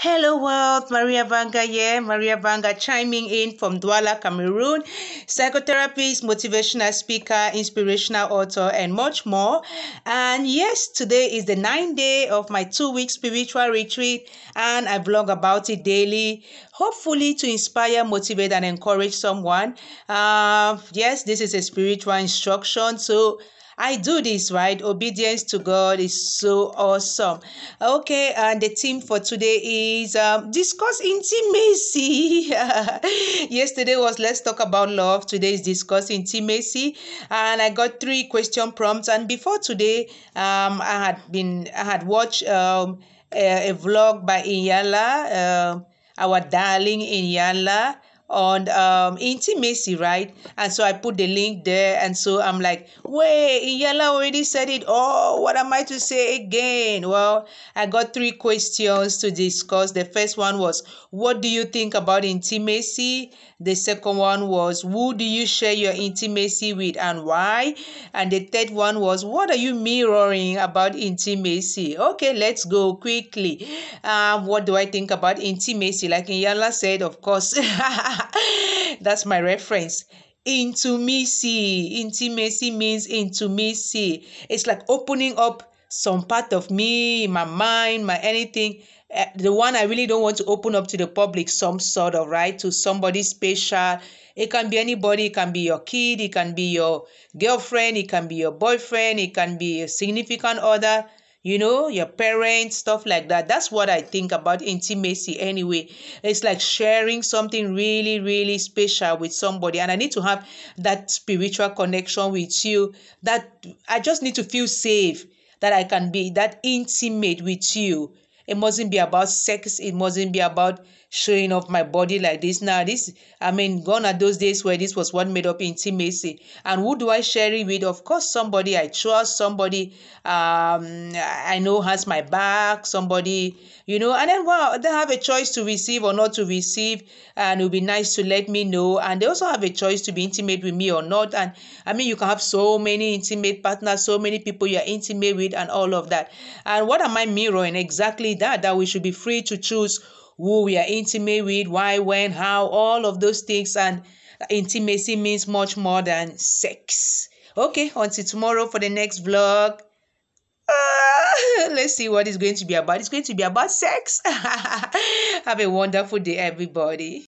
Hello world, Maria Vanga here. Maria Vanga chiming in from Douala, Cameroon. Psychotherapist, motivational speaker, inspirational author, and much more. And yes, today is the ninth day of my two-week spiritual retreat, and I blog about it daily, hopefully to inspire, motivate, and encourage someone. Uh, yes, this is a spiritual instruction, so I do this, right? Obedience to God is so awesome. Okay, and the theme for today is um, discuss intimacy. Yesterday was let's talk about love. Today is discuss intimacy. And I got three question prompts. And before today, um, I had been, I had watched um, a, a vlog by Inyala, uh, our darling Inyala on um, intimacy, right? And so I put the link there. And so I'm like, wait, Iyala already said it. Oh, what am I to say again? Well, I got three questions to discuss. The first one was, what do you think about intimacy? The second one was, who do you share your intimacy with and why? And the third one was, what are you mirroring about intimacy? Okay, let's go quickly. Um, what do I think about intimacy? Like Iyala said, of course. That's my reference. Intimacy. Intimacy means intimacy. It's like opening up some part of me, my mind, my anything. Eh, the one I really don't want to open up to the public, some sort of right to somebody special. It can be anybody, it can be your kid, it can be your girlfriend, it can be your boyfriend, it can be a significant other, you know, your parents, stuff like that. That's what I think about intimacy anyway. It's like sharing something really, really special with somebody. And I need to have that spiritual connection with you. That I just need to feel safe that I can be that intimate with you it mustn't be about sex. It mustn't be about showing off my body like this. Now, this, I mean, gone are those days where this was what made up intimacy. And who do I share it with? Of course, somebody I trust, somebody um, I know has my back, somebody, you know. And then, well, they have a choice to receive or not to receive. And it would be nice to let me know. And they also have a choice to be intimate with me or not. And I mean, you can have so many intimate partners, so many people you are intimate with, and all of that. And what am I mirroring exactly? that, that we should be free to choose who we are intimate with, why, when, how, all of those things. And intimacy means much more than sex. Okay, until tomorrow for the next vlog. Uh, let's see what it's going to be about. It's going to be about sex. Have a wonderful day, everybody.